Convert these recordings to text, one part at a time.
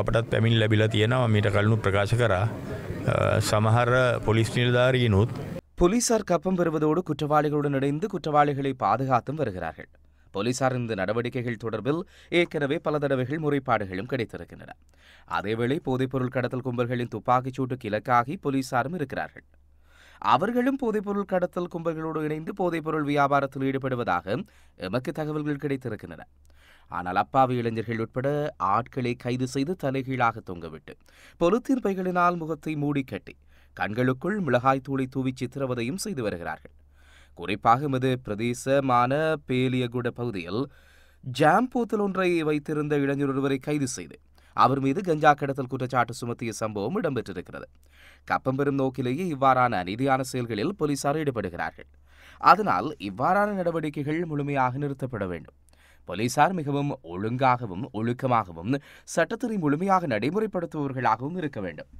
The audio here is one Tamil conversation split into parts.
අපටත් පැමිල් ලැබිලා තියෙනවා මීට කලනු ප්‍රකාශ කරා සමහර පොලිස් නිලධාරීනුත් போலீசார் கப்பம் பெறுவதோடு குற்றவாளிகளுடன் இணைந்து குற்றவாளிகளை பாதுகாத்தும் வருகிறார்கள் போலீசார் இந்த நடவடிக்கைகள் தொடர்பில் ஏற்கனவே பல தடவைகள் முறைப்பாடுகளும் கிடைத்திருக்கின்றன அதேவேளை போதைப்பொருள் கடத்தல் கும்பல்களின் துப்பாக்கிச் சூட்டுக்கு இலக்காகி போலீசாரும் இருக்கிறார்கள் அவர்களும் போதைப்பொருள் கடத்தல் கும்பல்களோடு இணைந்து போதைப்பொருள் வியாபாரத்தில் ஈடுபடுவதாக எமக்கு தகவல்கள் கிடைத்திருக்கின்றன ஆனால் அப்பாவி இளைஞர்கள் உட்பட ஆட்களை கைது செய்து தலைகீழாக தொங்கவிட்டு பொலித்தீன் பைகளினால் முகத்தை மூடி கட்டி கண்களுக்குள் மிளகாய் தூளை தூவி சித்திரவதையும் செய்து வருகிறார்கள் குறிப்பாக மது பிரதேசமான பேலியகுட பகுதியில் ஜாம் பூத்தல் ஒன்றை வைத்திருந்த இளைஞர் ஒருவரை கைது செய்து அவர் மீது கஞ்சா கடத்தல் குற்றச்சாட்டு சுமத்திய சம்பவம் இடம்பெற்றிருக்கிறது கப்பம் பெறும் நோக்கிலேயே இவ்வாறான அநீதியான செயல்களில் போலீசார் ஈடுபடுகிறார்கள் அதனால் இவ்வாறான நடவடிக்கைகள் முழுமையாக நிறுத்தப்பட வேண்டும் போலீசார் மிகவும் ஒழுங்காகவும் ஒழுக்கமாகவும் சட்டத்தினை முழுமையாக நடைமுறைப்படுத்துபவர்களாகவும் இருக்க வேண்டும்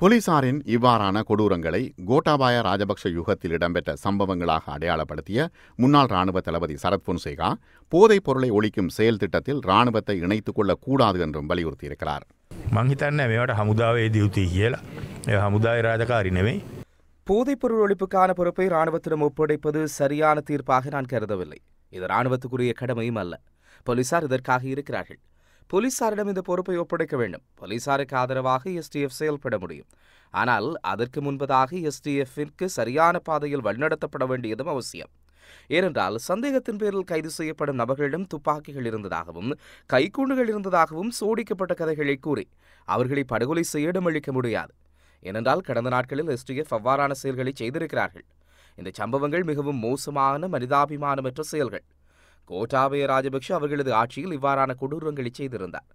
போலீசாரின் இவ்வாறான கொடூரங்களை கோட்டாபாய ராஜபக்ஷ யுகத்தில் இடம்பெற்ற சம்பவங்களாக அடையாளப்படுத்திய முன்னாள் ராணுவ தளபதி சரத் பொன்சேகா போதைப் பொருளை ஒழிக்கும் செயல் திட்டத்தில் ராணுவத்தை இணைத்துக் கொள்ளக்கூடாது என்றும் வலியுறுத்தியிருக்கிறார் போதைப் பொருள் ஹமுதாவே ஒழிப்புக்கான பொறுப்பை ராணுவத்திடம் ஒப்படைப்பது சரியான தீர்ப்பாக நான் கருதவில்லை இது இராணுவத்துக்குரிய கடமையும் அல்ல போலீசார் இதற்காக இருக்கிறார்கள் போலீசாரிடம் இந்த பொறுப்பை ஒப்படைக்க வேண்டும் போலீசாருக்கு ஆதரவாக எஸ்டிஎஃப் செயல்பட முடியும் ஆனால் அதற்கு முன்பதாக எஸ்டிஎஃபிற்கு சரியான பாதையில் வழிநடத்தப்பட வேண்டியதும் அவசியம் ஏனென்றால் சந்தேகத்தின் பேரில் கைது செய்யப்படும் நபர்களிடம் துப்பாக்கிகள் இருந்ததாகவும் கைக்குண்டுகள் இருந்ததாகவும் சோடிக்கப்பட்ட கதைகளை கூறி அவர்களை படுகொலை செய்ய இடமளிக்க முடியாது ஏனென்றால் கடந்த நாட்களில் எஸ்டிஎஃப் அவ்வாறான செயல்களை செய்திருக்கிறார்கள் இந்த சம்பவங்கள் மிகவும் மோசமான மனிதாபிமானமற்ற செயல்கள் கோட்டாபய ராஜபக்ஷ அவர்களது ஆட்சியில் இவ்வாறான கொடூரங்களை செய்திருந்தார்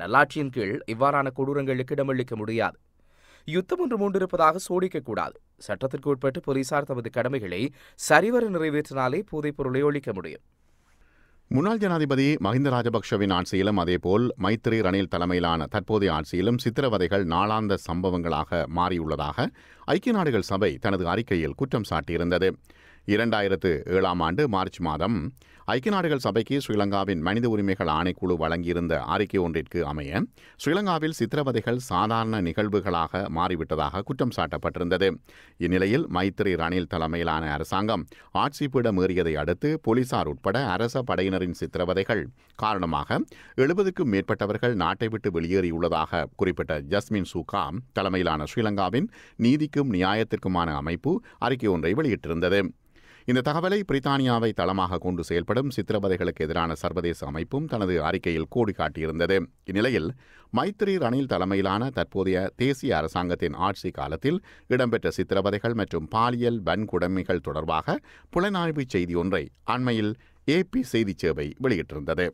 நல்லாட்சியின் கீழ் இவ்வாறான கொடூரங்களுக்கு இடமளிக்க முடியாது யுத்தம் ஒன்று மூண்டிருப்பதாக சோடிக்கக்கூடாது சட்டத்திற்கு உட்பட்டு போலீசார் தமது கடமைகளை சரிவர நிறைவேற்றினாலே போதைப் பொருளை ஒழிக்க முடியும் முன்னாள் ஜனாதிபதி மஹிந்த ராஜபக்ஷவின் ஆட்சியிலும் அதேபோல் மைத்ரி ரணில் தலைமையிலான தற்போதைய ஆட்சியிலும் சித்திரவதைகள் நாளாந்த சம்பவங்களாக மாறியுள்ளதாக ஐக்கிய நாடுகள் சபை தனது அறிக்கையில் குற்றம் சாட்டியிருந்தது இரண்டாயிரத்து ஏழாம் ஆண்டு மார்ச் மாதம் ஐக்கிய நாடுகள் சபைக்கு ஸ்ரீலங்காவின் மனித உரிமைகள் ஆணைக்குழு வழங்கியிருந்த அறிக்கை ஒன்றிற்கு அமைய ஸ்ரீலங்காவில் சித்திரவதைகள் சாதாரண நிகழ்வுகளாக மாறிவிட்டதாக குற்றம் சாட்டப்பட்டிருந்தது இந்நிலையில் மைத்ரி ரணில் தலைமையிலான அரசாங்கம் ஆட்சி பீடம் ஏறியதை அடுத்து போலீசார் உட்பட அரச படையினரின் சித்திரவதைகள் காரணமாக எழுபதுக்கும் மேற்பட்டவர்கள் நாட்டை விட்டு வெளியேறியுள்ளதாக குறிப்பிட்ட ஜஸ்மின் சூகா தலைமையிலான ஸ்ரீலங்காவின் நீதிக்கும் நியாயத்திற்குமான அமைப்பு அறிக்கை ஒன்றை வெளியிட்டிருந்தது இந்த தகவலை பிரித்தானியாவை தளமாக கொண்டு செயல்படும் சித்திரவதைகளுக்கு எதிரான சர்வதேச அமைப்பும் தனது அறிக்கையில் கோடி காட்டியிருந்தது இந்நிலையில் மைத்ரி ரணில் தலைமையிலான தற்போதைய தேசிய அரசாங்கத்தின் ஆட்சி காலத்தில் இடம்பெற்ற சித்திரவதைகள் மற்றும் பாலியல் வன்கொடுமைகள் தொடர்பாக புலனாய்வு செய்தி ஒன்றை அண்மையில் ஏபி செய்தி சேவை வெளியிட்டிருந்தது